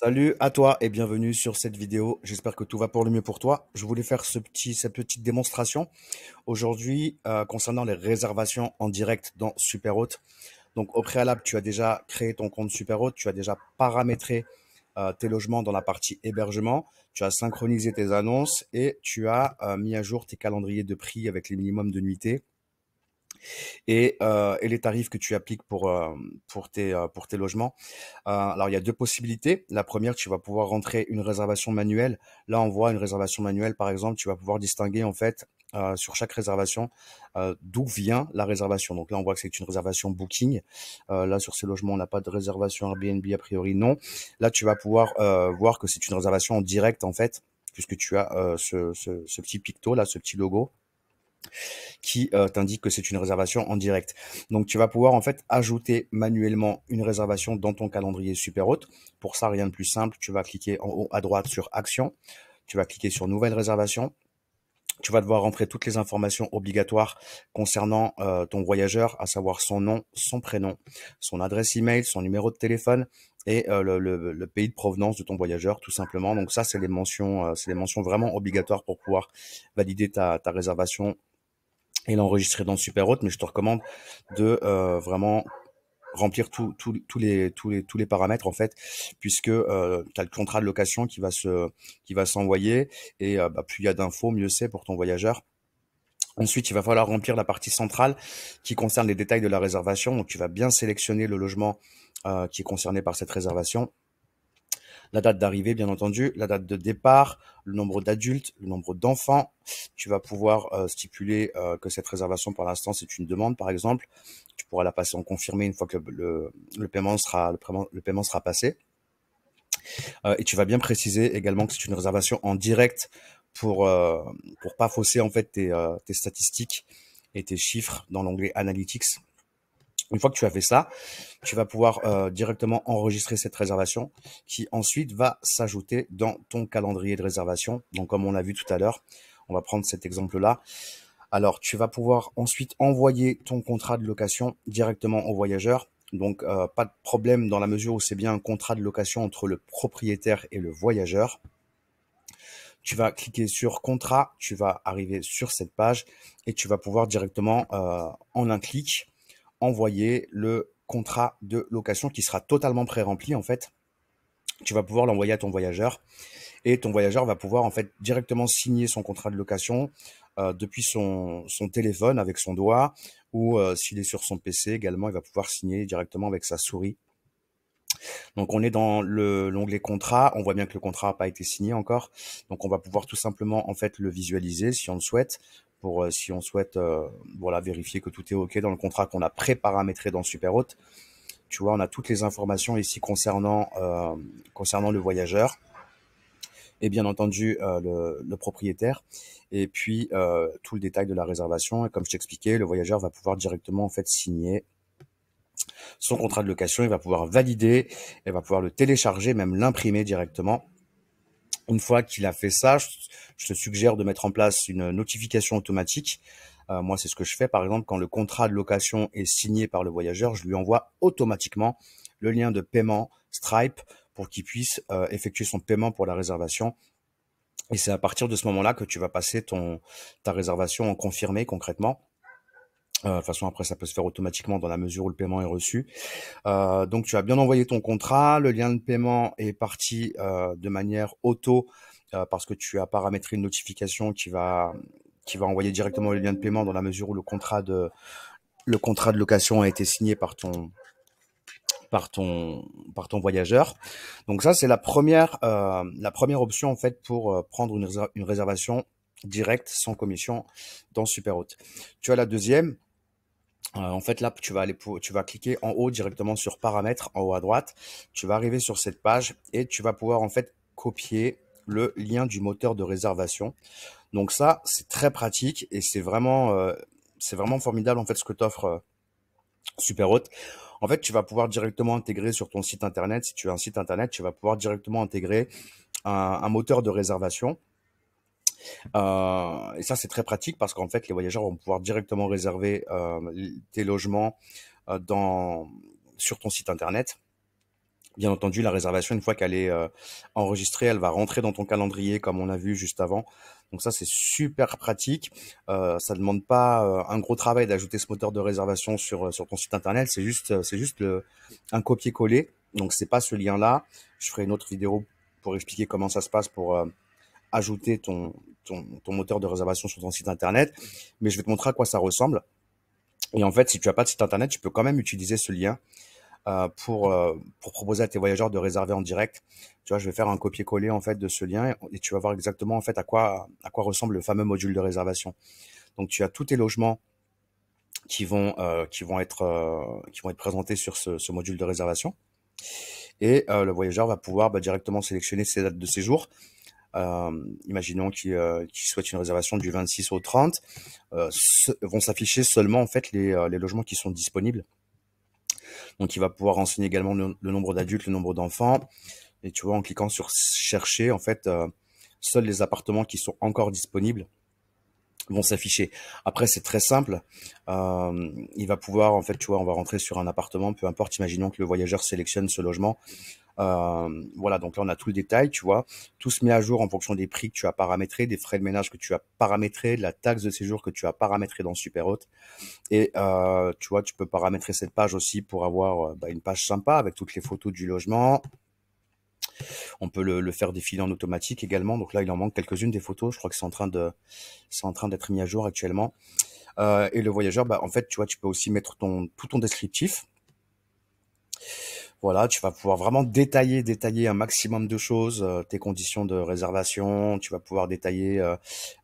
Salut à toi et bienvenue sur cette vidéo. J'espère que tout va pour le mieux pour toi. Je voulais faire ce petit, cette petite démonstration aujourd'hui euh, concernant les réservations en direct dans Superhôte. Donc au préalable, tu as déjà créé ton compte Superhôte, tu as déjà paramétré euh, tes logements dans la partie hébergement, tu as synchronisé tes annonces et tu as euh, mis à jour tes calendriers de prix avec les minimums de nuitées euh, et, les tarifs que tu appliques pour, euh, pour, tes, euh, pour tes logements. alors, il y a deux possibilités. La première, tu vas pouvoir rentrer une réservation manuelle. Là, on voit une réservation manuelle, par exemple, tu vas pouvoir distinguer en fait sur chaque réservation d'où vient la réservation. Donc là, on voit que c'est une réservation Booking. là, sur ces logements, on n'a pas de réservation Airbnb a priori, non. Là, tu vas pouvoir voir que c'est une réservation en direct en fait, puisque tu as ce, ce, petit picto là, ce petit logo qui euh, t'indique que c'est une réservation en direct. Donc tu vas pouvoir en fait ajouter manuellement une réservation dans ton calendrier super haute. Pour ça, rien de plus simple, tu vas cliquer en haut à droite sur Action, tu vas cliquer sur Nouvelle réservation, tu vas devoir rentrer toutes les informations obligatoires concernant euh, ton voyageur, à savoir son nom, son prénom, son adresse email, son numéro de téléphone et euh, le, pays de provenance de ton voyageur, tout simplement. Donc ça, c'est les mentions, c'est les mentions vraiment obligatoires pour pouvoir valider ta réservation et l'enregistrer dans le Super mais je te recommande de euh, vraiment remplir tous les tous les tous les paramètres en fait puisque euh, tu as le contrat de location qui va se qui va s'envoyer et euh, bah, plus il y a d'infos mieux c'est pour ton voyageur Ensuite, il va falloir remplir la partie centrale qui concerne les détails de la réservation. Donc, tu vas bien sélectionner le logement qui est concerné par cette réservation la date d'arrivée, bien entendu, la date de départ, le nombre d'adultes, le nombre d'enfants. Tu vas pouvoir euh, stipuler euh, que cette réservation, pour l'instant, c'est une demande, par exemple. Tu pourras la passer en confirmé une fois que le, paiement, sera, le, paiement, sera passé. Euh, et tu vas bien préciser également que c'est une réservation en direct pour pour pas fausser en fait tes, tes statistiques et tes chiffres dans l'onglet Analytics une fois que tu as fait ça, tu vas pouvoir euh, directement enregistrer cette réservation qui ensuite va s'ajouter dans ton calendrier de réservation. Donc comme on l'a vu tout à l'heure, on va prendre cet exemple-là. Alors tu vas pouvoir ensuite envoyer ton contrat de location directement au voyageur. Donc euh, pas de problème dans la mesure où c'est bien un contrat de location entre le propriétaire et le voyageur. Tu vas cliquer sur contrat, tu vas arriver sur cette page et tu vas pouvoir directement euh, en un clic envoyer le contrat de location qui sera totalement pré-rempli en fait. Tu vas pouvoir l'envoyer à ton voyageur et ton voyageur va pouvoir en fait directement signer son contrat de location euh, depuis son, son, téléphone avec son doigt ou euh, s'il est sur son PC également, il va pouvoir signer directement avec sa souris donc on est dans l'onglet contrat, on voit bien que le contrat n'a pas été signé encore, donc on va pouvoir tout simplement en fait le visualiser si on le souhaite, pour euh, si on souhaite euh, voilà vérifier que tout est ok dans le contrat qu'on a pré-paramétré dans Superhot. Tu vois, on a toutes les informations ici concernant euh, concernant le voyageur et bien entendu le, le, propriétaire et puis tout le détail de la réservation. Et comme je t'expliquais, le voyageur va pouvoir directement en fait signer son contrat de location, il va pouvoir valider, il va pouvoir le télécharger, même l'imprimer directement. Une fois qu'il a fait ça, je te suggère de mettre en place une notification automatique. Euh, moi, c'est ce que je fais. Par exemple, quand le contrat de location est signé par le voyageur, je lui envoie automatiquement le lien de paiement Stripe pour qu'il puisse euh, effectuer son paiement pour la réservation. Et c'est à partir de ce moment-là que tu vas passer ton, ta réservation en confirmé concrètement. Euh, de toute façon, après, ça peut se faire automatiquement dans la mesure où le paiement est reçu. Euh, donc, tu as bien envoyé ton contrat. Le lien de paiement est parti euh, de manière auto parce que tu as paramétré une notification qui va qui va envoyer directement le lien de paiement dans la mesure où le contrat de le contrat de location a été signé par ton par ton par ton voyageur. Donc ça, c'est la première la première option en fait pour prendre une, une réservation directe sans commission dans Superhot. Tu as la deuxième euh, en fait, là, tu vas aller tu vas cliquer en haut directement sur paramètres en haut à droite. Tu vas arriver sur cette page et tu vas pouvoir en fait copier le lien du moteur de réservation. Donc ça, c'est très pratique et c'est vraiment, euh, c'est vraiment formidable en fait ce que t'offre euh, SuperHot. En fait, tu vas pouvoir directement intégrer sur ton site internet. Si tu as un site internet, tu vas pouvoir directement intégrer un moteur de réservation. Euh, et ça, c'est très pratique parce qu'en fait, les voyageurs vont pouvoir directement réserver euh, tes logements euh, dans, sur ton site internet. Bien entendu, la réservation, une fois qu'elle est euh, enregistrée, elle va rentrer dans ton calendrier, comme on a vu juste avant. Donc ça, c'est super pratique. Euh, ça ne demande pas un gros travail d'ajouter ce moteur de réservation sur, sur ton site internet. C'est juste, c'est juste un copier-coller. Donc c'est pas ce lien-là. Je ferai une autre vidéo pour expliquer comment ça se passe pour ajouter ton, moteur de réservation sur ton site internet, mais je vais te montrer à quoi ça ressemble. Et en fait, si tu n'as pas de site internet, tu peux quand même utiliser ce lien euh, euh, pour, proposer à tes voyageurs de réserver en direct. Tu vois, je vais faire un copier-coller en fait de ce lien et, tu vas voir exactement en fait à quoi, à quoi ressemble le fameux module de réservation. Donc, tu as tous tes logements qui vont, euh, qui vont, être, qui vont être présentés sur ce, module de réservation. Et le voyageur va pouvoir bah, directement sélectionner ses dates de séjour euh, imaginons qu'ils souhaite souhaitent une réservation du 26 au 30, euh, vont s'afficher seulement en fait les, euh, les logements qui sont disponibles. Donc, il va pouvoir renseigner également le, nombre d'adultes, le nombre d'enfants. Et tu vois, en cliquant sur chercher, en fait, seuls les appartements qui sont encore disponibles vont s'afficher. Après, c'est très simple. Euh, il va pouvoir, en fait, tu vois, on va rentrer sur un appartement, peu importe. Imaginons que le voyageur sélectionne ce logement. Euh, voilà, donc là, on a tout le détail, tu vois. Tout se met à jour en fonction des prix que tu as paramétrés, des frais de ménage que tu as paramétrés, de la taxe de séjour que tu as paramétrée dans Superhot. Et euh, tu vois, tu peux paramétrer cette page aussi pour avoir bah, une page sympa avec toutes les photos du logement, on peut le, faire défiler en automatique également. Donc là, il en manque quelques-unes des photos. Je crois que c'est en train de, c'est en train d'être mis à jour actuellement. Euh, et le voyageur, bah, en fait, tu vois, tu peux aussi mettre ton, tout ton descriptif. Voilà, tu vas pouvoir vraiment détailler, détailler un maximum de choses, euh, tes conditions de réservation, tu vas pouvoir détailler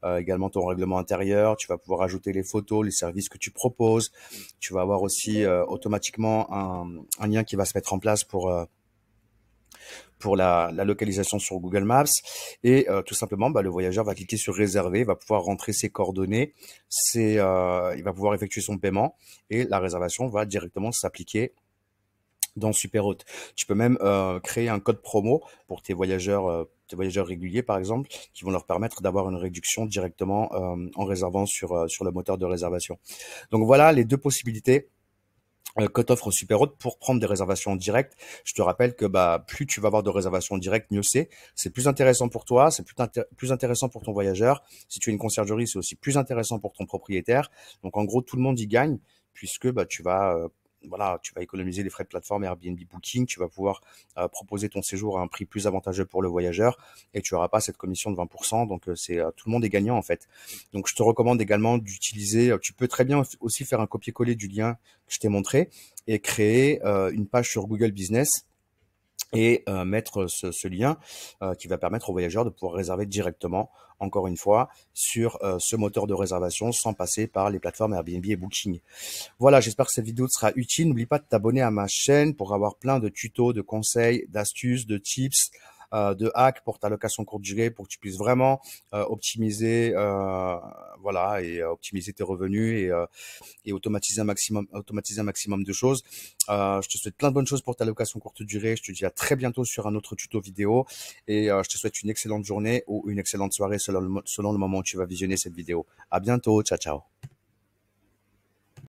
euh, également ton règlement intérieur, tu vas pouvoir ajouter les photos, les services que tu proposes, tu vas avoir aussi automatiquement un, un, lien qui va se mettre en place pour pour la, localisation sur Google Maps. Et euh, tout simplement, bah, le voyageur va cliquer sur réserver, va pouvoir rentrer ses coordonnées, euh, il va pouvoir effectuer son paiement et la réservation va directement s'appliquer dans Superhôte. Tu peux même euh, créer un code promo pour tes voyageurs, tes voyageurs réguliers par exemple, qui vont leur permettre d'avoir une réduction directement en réservant sur sur le moteur de réservation. Donc voilà les deux possibilités que euh, au super haute pour prendre des réservations directes. Je te rappelle que bah plus tu vas avoir de réservations directes, mieux c'est. C'est plus intéressant pour toi, c'est plus, intéressant pour ton voyageur. Si tu es une conciergerie, c'est aussi plus intéressant pour ton propriétaire. Donc en gros, tout le monde y gagne puisque bah tu vas euh, voilà, tu vas économiser les frais de plateforme Airbnb Booking, tu vas pouvoir euh, proposer ton séjour à un prix plus avantageux pour le voyageur et tu n'auras pas cette commission de 20%. Donc euh, c'est euh, tout le monde est gagnant en fait. Donc je te recommande également d'utiliser, tu peux très bien aussi faire un copier-coller du lien que je t'ai montré et créer une page sur Google Business et euh, mettre ce, lien euh, qui va permettre aux voyageurs de pouvoir réserver directement, encore une fois, sur euh, ce moteur de réservation sans passer par les plateformes Airbnb et Booking. Voilà, j'espère que cette vidéo te sera utile. N'oublie pas de t'abonner à ma chaîne pour avoir plein de tutos, de conseils, d'astuces, de tips euh, de hack pour ta location courte durée pour que tu puisses vraiment euh, optimiser euh, voilà et optimiser tes revenus et, et automatiser un maximum automatiser un maximum de choses. je te souhaite plein de bonnes choses pour ta location courte durée. Je te dis à très bientôt sur un autre tuto vidéo et je te souhaite une excellente journée ou une excellente soirée selon le, selon le moment où tu vas visionner cette vidéo. À bientôt. Ciao, ciao.